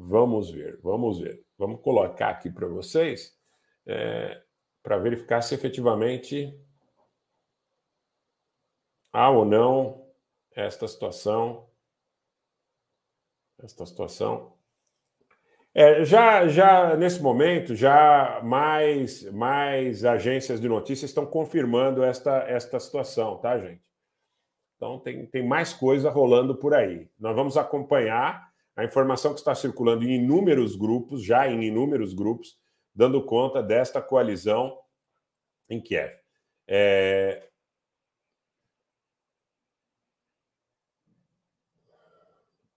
Vamos ver, vamos ver. Vamos colocar aqui para vocês é, para verificar se efetivamente há ou não esta situação. Esta situação. É, já, já nesse momento, já mais, mais agências de notícias estão confirmando esta, esta situação, tá, gente? Então tem, tem mais coisa rolando por aí. Nós vamos acompanhar a informação que está circulando em inúmeros grupos, já em inúmeros grupos, dando conta desta coalizão em Kiev. É...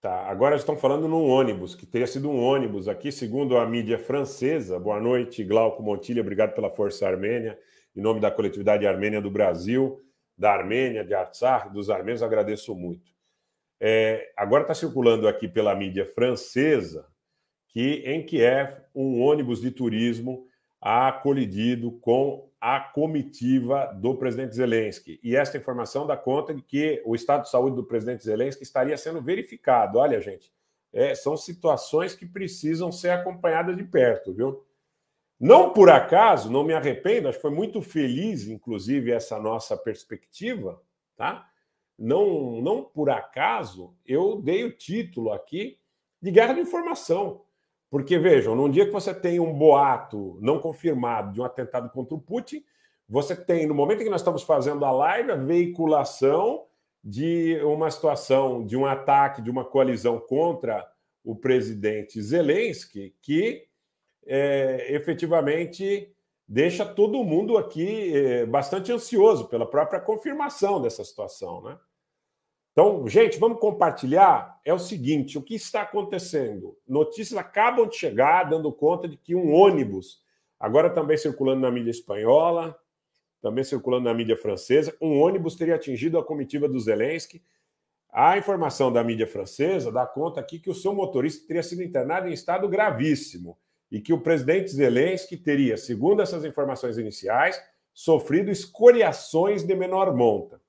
Tá, agora estão falando num ônibus, que teria sido um ônibus aqui, segundo a mídia francesa. Boa noite, Glauco Montilha, obrigado pela Força Armênia, em nome da coletividade armênia do Brasil, da Armênia, de Artsakh, dos armênios, agradeço muito. É, agora está circulando aqui pela mídia francesa que em Kiev um ônibus de turismo há colidido com a comitiva do presidente Zelensky. E esta informação dá conta de que o estado de saúde do presidente Zelensky estaria sendo verificado. Olha, gente, é, são situações que precisam ser acompanhadas de perto, viu? Não por acaso, não me arrependo, acho que foi muito feliz, inclusive, essa nossa perspectiva, tá? não, não por acaso, eu dei o título aqui de guerra de informação. Porque, vejam, num dia que você tem um boato não confirmado de um atentado contra o Putin, você tem, no momento em que nós estamos fazendo a live, a veiculação de uma situação, de um ataque, de uma coalizão contra o presidente Zelensky, que é, efetivamente deixa todo mundo aqui é, bastante ansioso pela própria confirmação dessa situação, né? Então, gente, vamos compartilhar. É o seguinte: o que está acontecendo? Notícias acabam de chegar, dando conta de que um ônibus, agora também circulando na mídia espanhola, também circulando na mídia francesa, um ônibus teria atingido a comitiva do Zelensky. A informação da mídia francesa dá conta aqui que o seu motorista teria sido internado em estado gravíssimo e que o presidente Zelensky teria, segundo essas informações iniciais, sofrido escoriações de menor monta.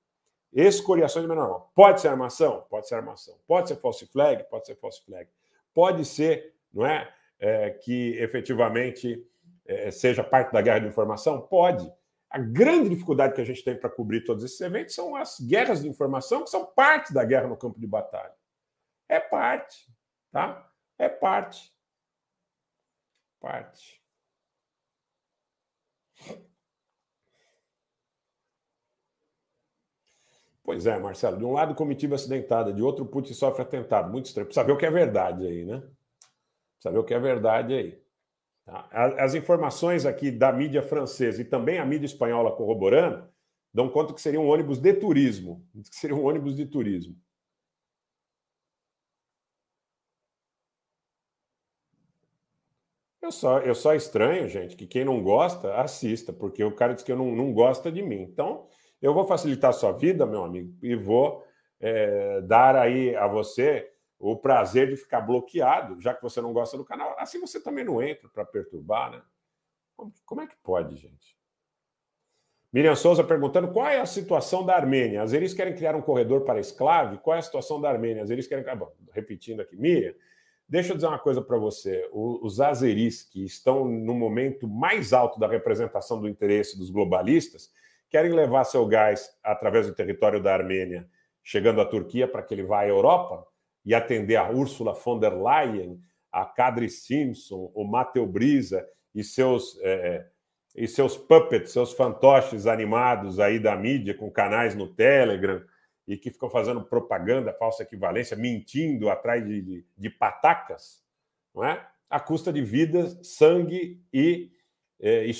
Escoriação de menor Pode ser armação? Pode ser armação. Pode ser false flag? Pode ser false flag. Pode ser, não é, é que efetivamente é, seja parte da guerra de informação? Pode. A grande dificuldade que a gente tem para cobrir todos esses eventos são as guerras de informação, que são parte da guerra no campo de batalha. É parte, tá? É parte. Parte. Pois é, Marcelo. De um lado, comitiva acidentada, de outro, Putin sofre atentado. Muito estranho. Precisa ver o que é verdade aí, né? Precisa ver o que é verdade aí. Tá? As informações aqui da mídia francesa e também a mídia espanhola corroborando dão conta que seria um ônibus de turismo. Que seria um ônibus de turismo. Eu só, eu só estranho, gente, que quem não gosta, assista, porque o cara diz que eu não, não gosta de mim. Então, eu vou facilitar a sua vida, meu amigo, e vou é, dar aí a você o prazer de ficar bloqueado, já que você não gosta do canal. Assim você também não entra para perturbar, né? Como, como é que pode, gente? Miriam Souza perguntando qual é a situação da Armênia. As eles querem criar um corredor para esclave. Qual é a situação da Armênia? As eles querem. Ah, bom, repetindo aqui, Miriam, deixa eu dizer uma coisa para você. Os azeris, que estão no momento mais alto da representação do interesse dos globalistas, querem levar seu gás através do território da Armênia, chegando à Turquia, para que ele vá à Europa e atender a Ursula von der Leyen, a Kadri Simpson, o Matteo Brisa e seus, é, é, e seus puppets, seus fantoches animados aí da mídia, com canais no Telegram, e que ficam fazendo propaganda, falsa equivalência, mentindo atrás de, de, de patacas, não é? à custa de vidas, sangue e é,